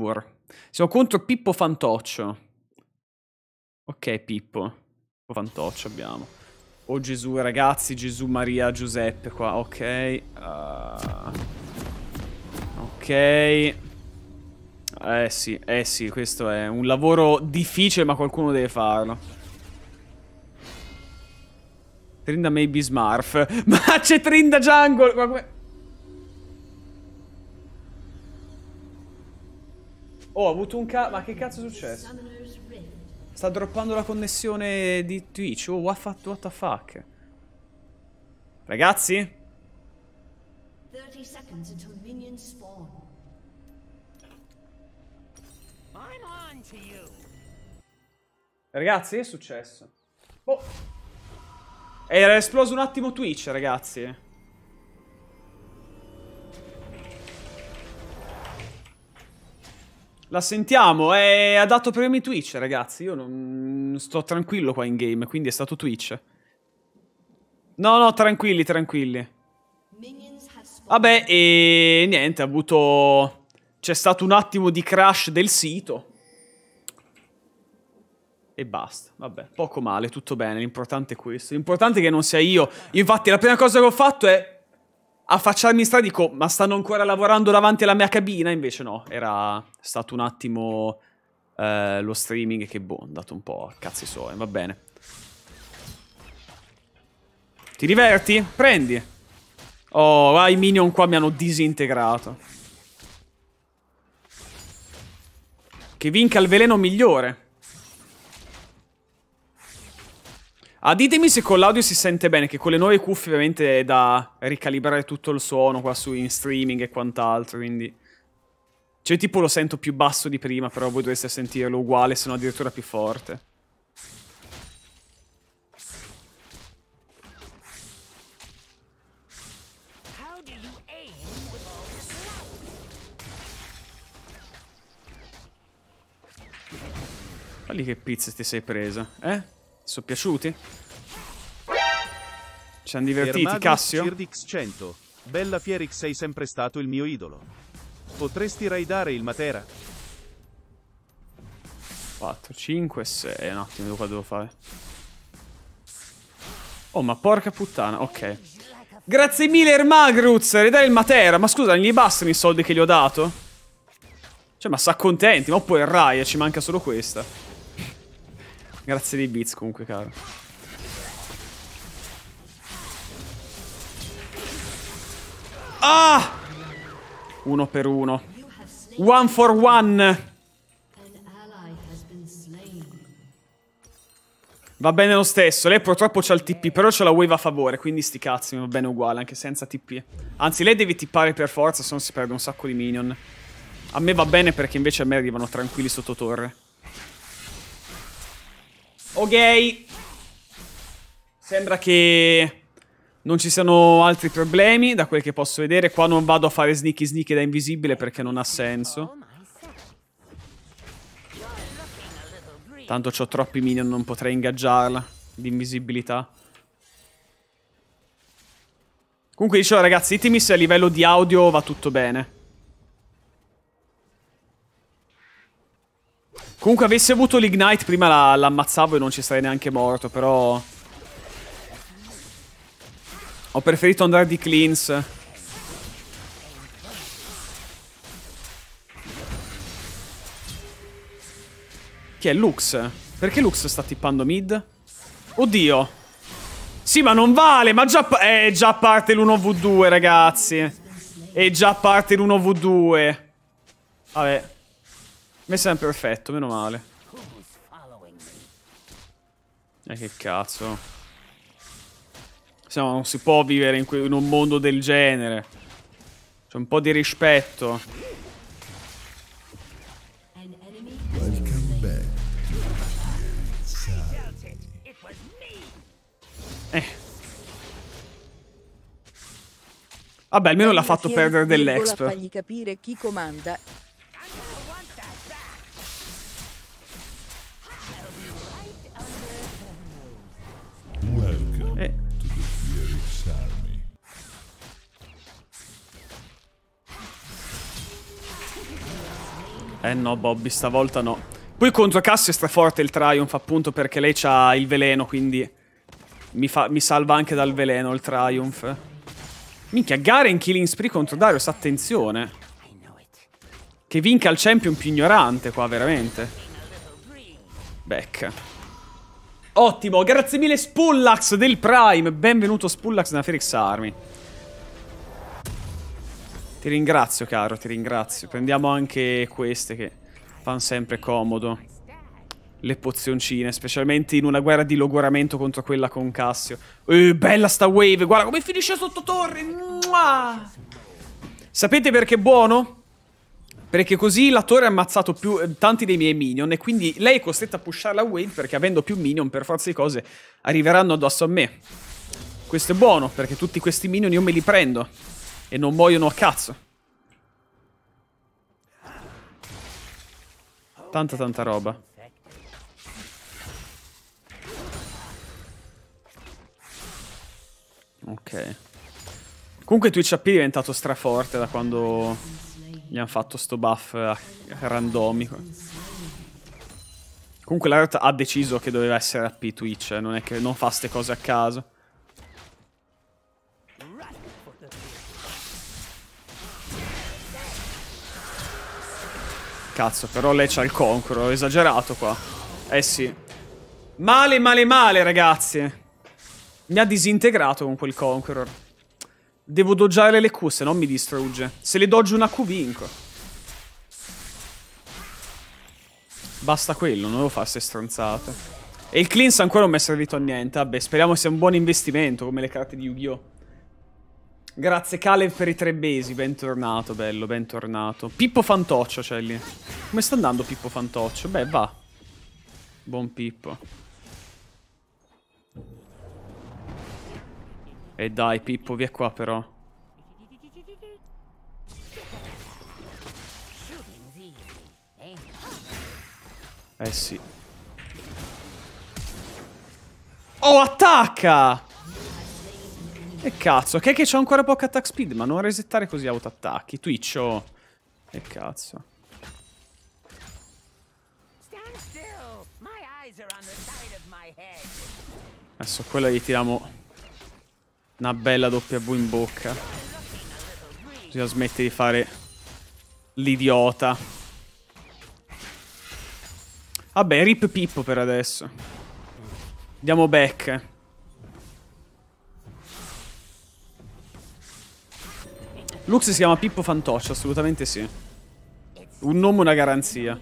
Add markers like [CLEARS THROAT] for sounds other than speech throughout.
Sabur. Siamo contro Pippo Fantoccio. Ok, Pippo. Pippo Fantoccio abbiamo. Oh Gesù, ragazzi, Gesù, Maria, Giuseppe qua, ok. Uh... Ok. Eh sì, eh sì, questo è un lavoro difficile, ma qualcuno deve farlo. Trinda maybe Smurf. [LAUGHS] Ma c'è Trinda Jungle! Ma come... Oh, ho avuto un ca... Ma che cazzo è successo? Sta droppando la connessione di Twitch. Oh, what, what the fuck? Ragazzi? Ragazzi, è successo. Oh. Era esploso un attimo Twitch, ragazzi. La sentiamo, è adatto per i miei Twitch, ragazzi. Io non sto tranquillo qua in game, quindi è stato Twitch. No, no, tranquilli, tranquilli. Vabbè, e niente, ha avuto... C'è stato un attimo di crash del sito. E basta, vabbè, poco male, tutto bene, l'importante è questo. L'importante è che non sia io. Infatti la prima cosa che ho fatto è affacciarmi in strada dico, ma stanno ancora lavorando davanti alla mia cabina? Invece no, era stato un attimo eh, lo streaming che boh, è andato un po' a cazzi suoi, va bene. Ti diverti? Prendi. Oh, i minion qua mi hanno disintegrato. Che vinca il veleno migliore. Ah, ditemi se con l'audio si sente bene, che con le nuove cuffie ovviamente è da ricalibrare tutto il suono qua su in streaming e quant'altro, quindi... Cioè tipo lo sento più basso di prima, però voi dovreste sentirlo uguale, se no addirittura più forte. Falli che pizza ti sei presa, eh? sono piaciuti? Ci hanno divertiti, Ermagus Cassio? Cirdix 100. Bella Fierix, sei sempre stato il mio idolo. Potresti raidare il Matera? 4, 5, 6. Un attimo, qua devo fare. Oh, ma porca puttana, ok. Grazie mille, Ermagruz. Ridare il Matera. Ma scusa, non gli bastano i soldi che gli ho dato? Cioè, ma sa contenti. Ma poi Raya, ci manca solo questa. Grazie dei beats comunque, caro. Ah! Uno per uno. One for one. Va bene lo stesso. Lei purtroppo c'ha il TP, però c'ha la wave a favore, quindi sti cazzi, mi va bene uguale, anche senza TP. Anzi, lei deve tippare per forza, se no si perde un sacco di minion. A me va bene perché invece a me arrivano tranquilli sotto torre. Ok. Sembra che non ci siano altri problemi da quel che posso vedere. Qua non vado a fare sneaky sneaky da invisibile perché non ha senso. Tanto ho troppi minion, non potrei ingaggiarla di invisibilità. Comunque dicevo ragazzi, Itimis a livello di audio va tutto bene. Comunque avessi avuto l'Ignite prima l'ammazzavo la, e non ci sarei neanche morto, però... Ho preferito andare di cleans. Chi è Lux? Perché Lux sta tippando mid? Oddio. Sì, ma non vale. Ma già... È già parte l'1v2, ragazzi. È già parte l'1v2. Vabbè. Mi sembra perfetto, meno male. E eh, che cazzo. Sennò non si può vivere in, in un mondo del genere. C'è un po' di rispetto. Eh. Vabbè, almeno l'ha fatto perdere dell'exp. capire chi comanda Eh no, Bobby, stavolta no. Poi contro Cassie è straforte il Triumph, appunto, perché lei ha il veleno, quindi mi, fa, mi, salva anche dal veleno il Triumph. Minchia, gara in Killing Spree contro Darius, attenzione. Che vinca il champion più ignorante qua, veramente. Becca. Ottimo, grazie mille Spullax del Prime. Benvenuto Spullax nella Felix Army. Ti ringrazio, caro, ti ringrazio. Prendiamo anche queste che fanno sempre comodo. Le pozioncine, specialmente in una guerra di logoramento contro quella con Cassio. Eh, bella sta wave, guarda come finisce sotto torre. Mua! Sapete perché è buono? Perché così la torre ha ammazzato più, eh, tanti dei miei minion e quindi lei è costretta a pushare la wave perché avendo più minion per forza di cose arriveranno addosso a me. Questo è buono perché tutti questi minion io me li prendo. E non muoiono a cazzo. Tanta tanta roba. Ok. Comunque Twitch AP è diventato straforte da quando gli hanno fatto sto buff randomico. Comunque la l'art ha deciso che doveva essere AP Twitch, eh. non è che non fa ste cose a caso. cazzo, però lei c'ha il concoro, ho esagerato qua. Eh sì. Male, male, male, ragazzi. Mi ha disintegrato con quel Conqueror. Devo doggiare le Q, se no mi distrugge. Se le doggio una Q vinco. Basta quello, non devo fare queste stronzate. E il cleanse ancora non mi è servito a niente. Vabbè, speriamo sia un buon investimento come le carte di Yu-Gi-Oh! Grazie Caleb per i tre mesi, bentornato, bello, bentornato. Pippo Fantoccio c'è lì. Come sta andando Pippo Fantoccio? Beh, va. Buon Pippo. E dai, Pippo, via qua però. Eh sì. Oh, attacca! E cazzo, che, che c'ho ancora poca attack speed, ma non resettare così auto attacchi. Twitcho. E cazzo. Adesso quella gli tiriamo una bella W in bocca. Bisogna smettere di fare l'idiota. Vabbè, rip Pippo per adesso. Andiamo back. Lux si chiama Pippo Fantoccio, assolutamente sì. Un nome, una garanzia.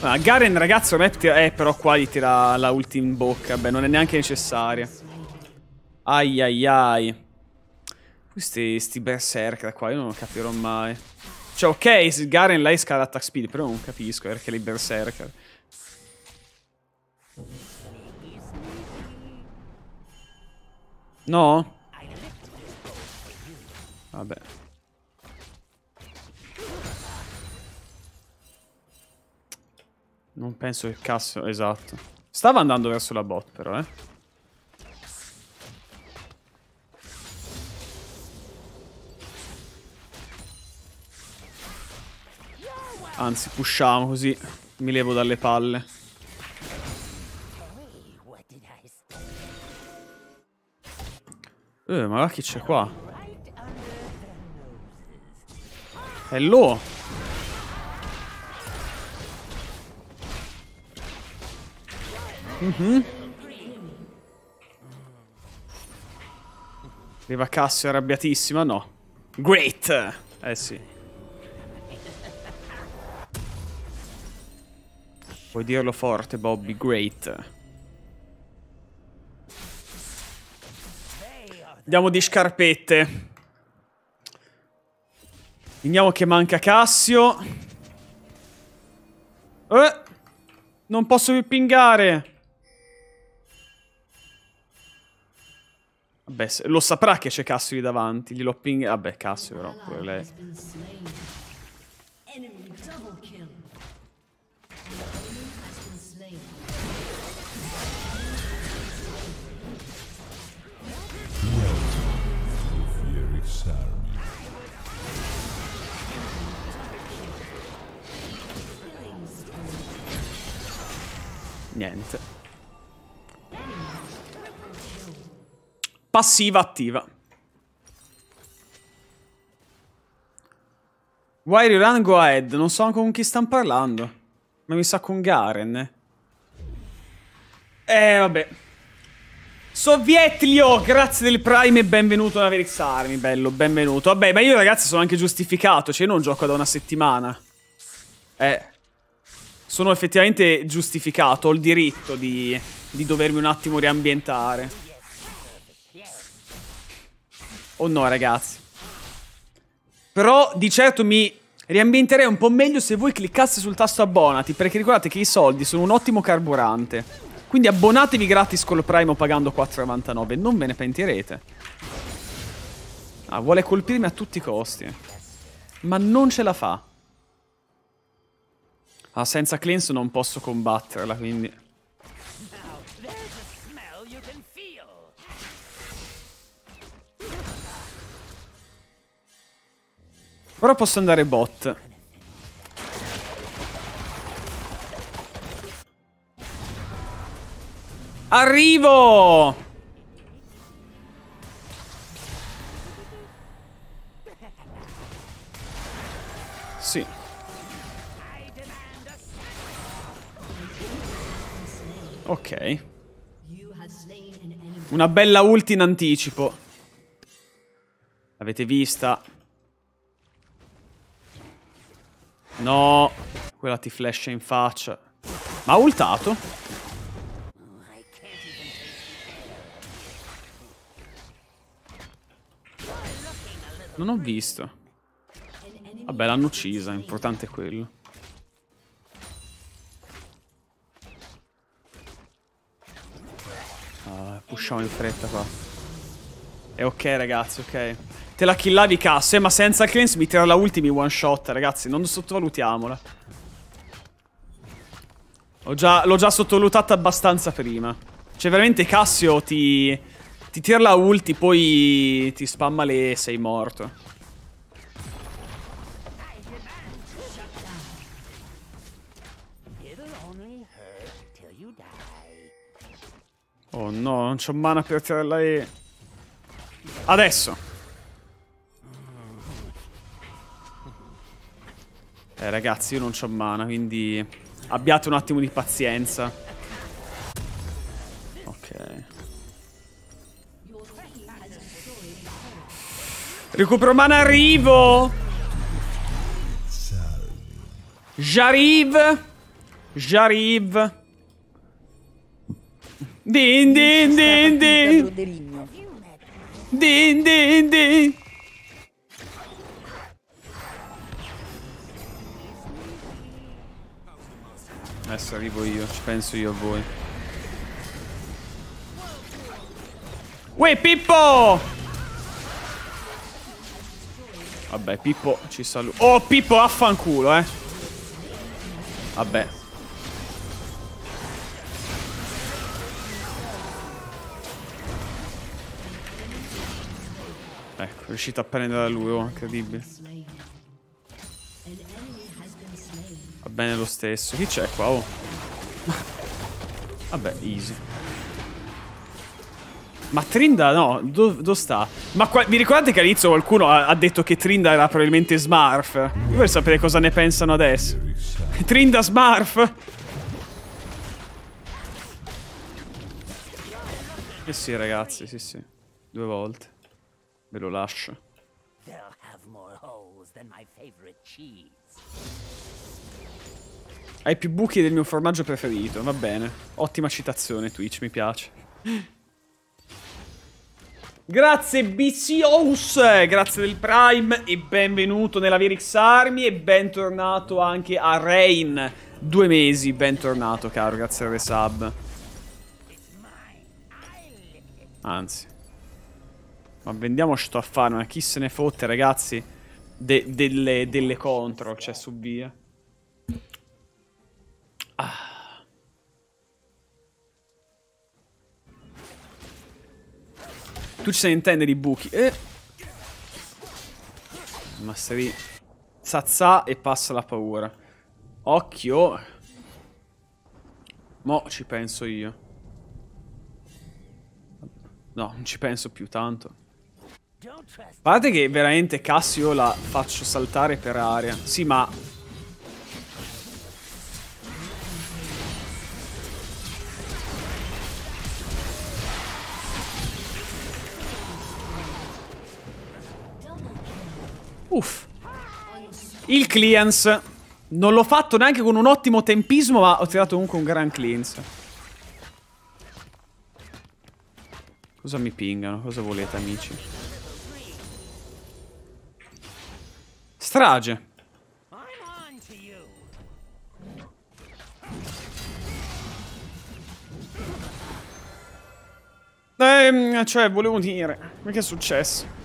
ah, [CLEARS THROAT] Garen, ragazzo, Rept eh, però qua gli tira la ulti in bocca. Beh, non è neanche necessaria. Ai ai ai. Questi sti berserker qua, io non capirò mai. Cioè, ok, Garen lei scala attack speed, però non capisco perché lei berserker. No? Vabbè. Non penso che Cassio... Esatto. Stava andando verso la bot, però, eh. Anzi, pushiamo così mi levo dalle palle. Eh, ma là chi c'è qua? Hello. Mhm. Arriva Cassio arrabbiatissima, no. Great! Eh sì. Puoi dirlo forte, Bobby, great. Andiamo di scarpette. Vediamo che manca Cassio. Eh, non posso più pingare. Vabbè, lo saprà che c'è Cassio lì davanti. Glielo ping... Vabbè, Cassio però, pure lei. Niente. Passiva attiva. Why Run go ahead? Non so con chi stanno parlando. Ma mi sa con Garen. Eh. eh, vabbè. Sovietlio, grazie del Prime e benvenuto ad Verix Army, bello, benvenuto. Vabbè, ma io ragazzi sono anche giustificato, cioè io non gioco da una settimana. Eh sono effettivamente giustificato, ho il diritto di, di dovermi un attimo riambientare. O oh no, ragazzi. Però di certo mi riambienterei un po' meglio se voi cliccaste sul tasto abbonati, perché ricordate che i soldi sono un ottimo carburante. Quindi abbonatevi gratis col Primo pagando 4,99, non ve ne pentirete. Ah, vuole colpirmi a tutti i costi. Ma non ce la fa. Ah, senza cleanse non posso combatterla, quindi... Ora posso andare bot. Arrivo! Sì. Ok. Una bella ult in anticipo. L'avete vista. No. Quella ti flash in faccia. Ma ha ultato? Non ho visto. Vabbè, l'hanno uccisa, importante quello. pushiamo in fretta qua. E eh, ok, ragazzi, ok. Te la killavi Cass, eh, ma senza cleanse mi tira la ultimi one shot, ragazzi. Non sottovalutiamola. L'ho già, già sottovalutata abbastanza prima. Cioè, veramente Cassio ti... Ti tira la ulti, poi ti spamma le sei morto. no, non c'ho mana per tirare la E. Adesso. Eh, ragazzi, io non c'ho mana, quindi abbiate un attimo di pazienza. Ok. Recupero mana, arrivo! J'arrive! J'arrive! Din din din din. Din din din. Adesso arrivo io, ci penso io a voi. Uè, Pippo! Vabbè, Pippo ci saluta. Oh, Pippo, affanculo, eh. Vabbè. riuscito a prendere da lui, oh, incredibile. Va bene lo stesso. Chi c'è qua, oh? Vabbè, easy. Ma Trinda no, dove do sta? Ma qua, vi ricordate che all'inizio qualcuno ha, ha, detto che Trinda era probabilmente Smurf? Io vorrei sapere cosa ne pensano adesso. Trinda Smurf! Eh sì ragazzi, sì sì. Due volte. Ve lo lascio. Hai più buchi del mio formaggio preferito, va bene. Ottima citazione Twitch, mi piace. Grazie BCOS, grazie del Prime e benvenuto nella Virix Army e bentornato anche a Rain. Due mesi, bentornato caro, grazie al resub. Anzi. Ma vendiamo sto a ma chi se ne fotte, ragazzi? De delle, delle control, cioè su via. Ah. Tu ci sai intendere di buchi. Eh. Mastery. Zazza e passa la paura. Occhio. Mo ci penso io. No, non ci penso più tanto. Guardate che veramente Cassio la faccio saltare per aria. Sì, ma... Uff. Il cleanse. Non l'ho fatto neanche con un ottimo tempismo, ma ho tirato comunque un gran cleanse. Cosa mi pingano? Cosa volete, amici? strage. Ehm, cioè, volevo dire, ma che è successo?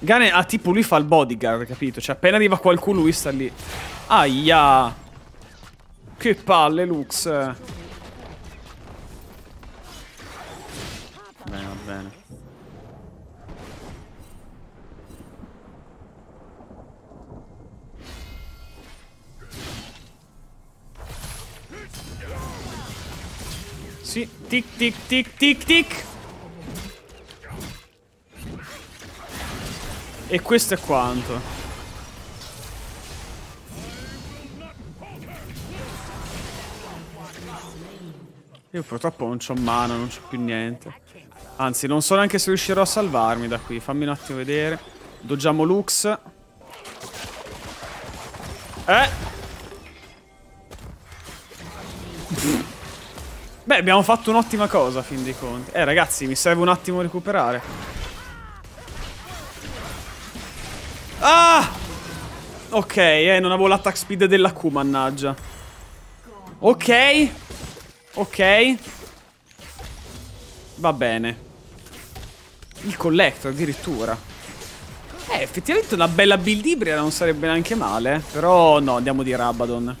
Gane, ah, tipo lui fa il bodyguard, capito? Cioè, appena arriva qualcuno lui sta lì. Aia! Che palle, Lux. Sì, tic tic tic tic tic. E questo è quanto. Io purtroppo non c'ho mana, non c'ho più niente. Anzi, non so neanche se riuscirò a salvarmi da qui. Fammi un attimo vedere. Doggiamo Lux. Eh, Beh, abbiamo fatto un'ottima cosa, a fin dei conti. Eh, ragazzi, mi serve un attimo recuperare. Ah! Ok, eh, non avevo l'attack speed della Q, mannaggia. Ok. Ok. Va bene. Il collector, addirittura. Eh, effettivamente una bella build ibrida non sarebbe neanche male. Eh. Però no, andiamo di Rabadon.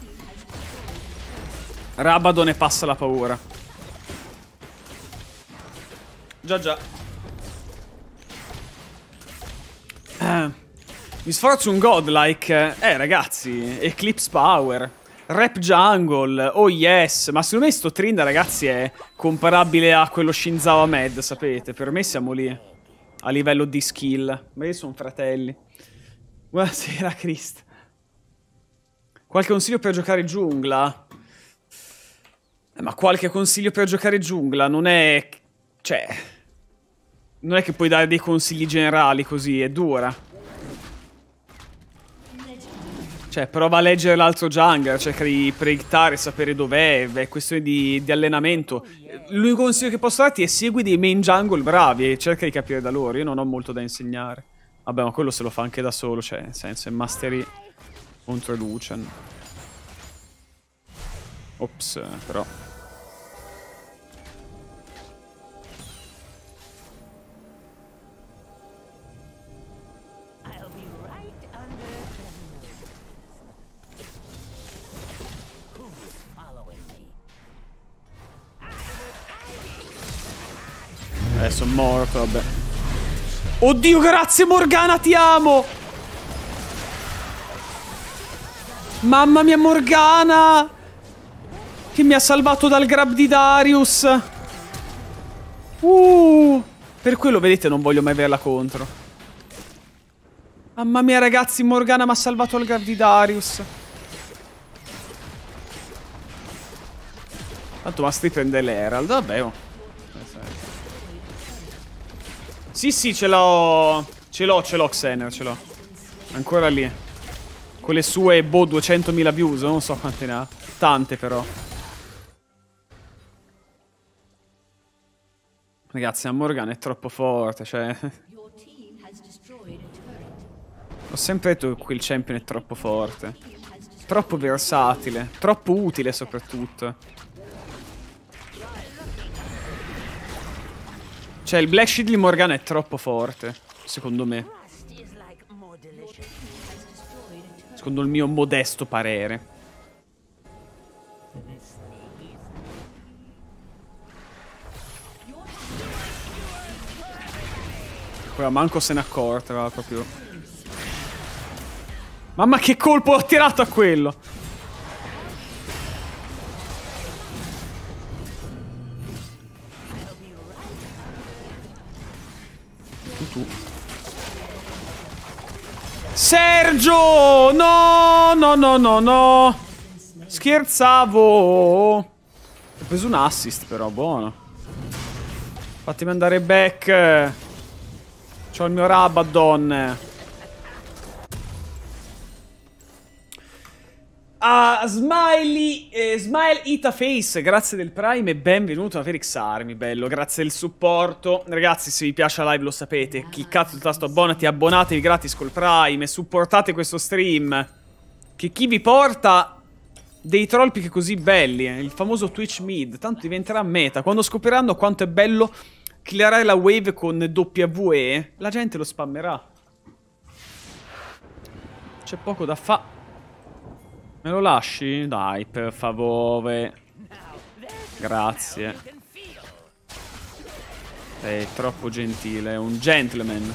Rabadon e passa la paura. Già già eh, Mi sforzo un godlike Eh ragazzi Eclipse Power Rap Jungle Oh yes Ma secondo me sto Trinda ragazzi è Comparabile a quello Shinzawa Med Sapete Per me siamo lì A livello di skill Ma io sono fratelli Buonasera Crist Qualche consiglio per giocare giungla? Eh, ma qualche consiglio per giocare giungla non è... Cioè, non è che puoi dare dei consigli generali così, è dura. Cioè, prova a leggere l'altro jungler, cerca di predictare, sapere dov'è, è questione di, di allenamento. L'unico consiglio che posso darti è segui dei main jungle bravi e cerca di capire da loro. Io non ho molto da insegnare. Vabbè, ma quello se lo fa anche da solo, cioè, nel senso, è Mastery contro Lucian. Ops, però... Adesso morto, vabbè. Oddio, grazie Morgana, ti amo! Mamma mia Morgana! Che mi ha salvato dal grab di Darius! Uh! Per quello, vedete, non voglio mai averla contro. Mamma mia ragazzi, Morgana mi ha salvato dal grab di Darius. Tanto ma sti prende l'Herald, vabbè. Oh. Sì, sì, ce l'ho. Ce l'ho, ce l'ho Xener, ce l'ho. Ancora lì. Con le sue, boh, 200.000 views, non so quante ne ha. Tante però. Ragazzi, a Morgan è troppo forte, cioè... Ho sempre detto che quel champion è troppo forte. Troppo versatile, troppo utile soprattutto. Cioè, il Black Shield di Morgana è troppo forte, secondo me. Secondo il mio modesto parere. Quella manco se n'è accorta, proprio. Mamma che colpo ho tirato a quello! peggio! No, no, no, no, no. Scherzavo. Ho preso un assist però, buono. Fatemi andare back. C'ho il mio Rabadon. a Smiley, eh, Smile Ita Face, grazie del Prime e benvenuto a Felix Armi, bello, grazie del supporto. Ragazzi, se vi piace la live lo sapete, cliccate sul tasto abbonati, abbonatevi gratis col Prime e supportate questo stream. Che chi vi porta dei troll pick così belli, eh, il famoso Twitch mid, tanto diventerà meta. Quando scopriranno quanto è bello clearare la wave con WE, eh, la gente lo spammerà. C'è poco da fare. Me lo lasci? Dai, per favore. Grazie. Sei troppo gentile, un gentleman.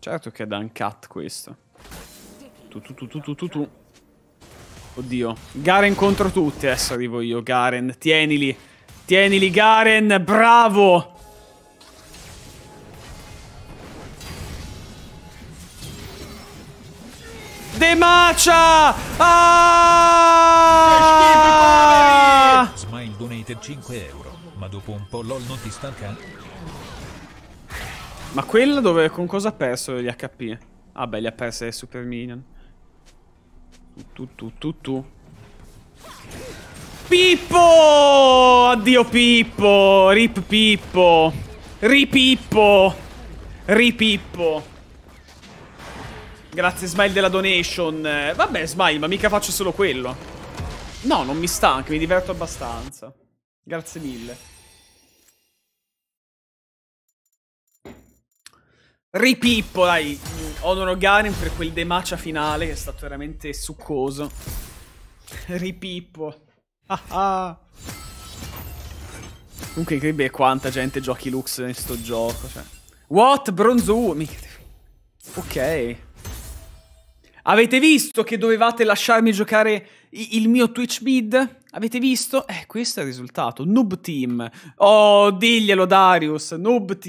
Certo che è da un cut questo. Tu tu tu tu tu tu tu. Oddio. Garen contro tutti. Adesso arrivo io, Garen. Tienili. Tienili, Garen. Bravo. faccia! Ah! Smile donated 5 euro. Ma dopo un po' LOL non ti stanca? Ma quella dove con cosa ha perso gli HP? Ah beh, li ha persi ai Super Minion. Tu tu tu tu. Pippo! Addio Pippo! Rip Pippo! Ripippo! Ripippo! Grazie Smile della donation. Eh, vabbè Smile, ma mica faccio solo quello. No, non mi stanco, mi diverto abbastanza. Grazie mille. Ripippo, dai. Honor Garen per quel demacia finale che è stato veramente succoso. Ripippo. Ah ah. Comunque incredibile quanta gente giochi Lux in sto gioco. Cioè. What? Bronzo 1? Ok. Avete visto che dovevate lasciarmi giocare il mio Twitch bid? Avete visto? Eh, questo è il risultato. Noob Team. Oh, diglielo Darius, Noob Team.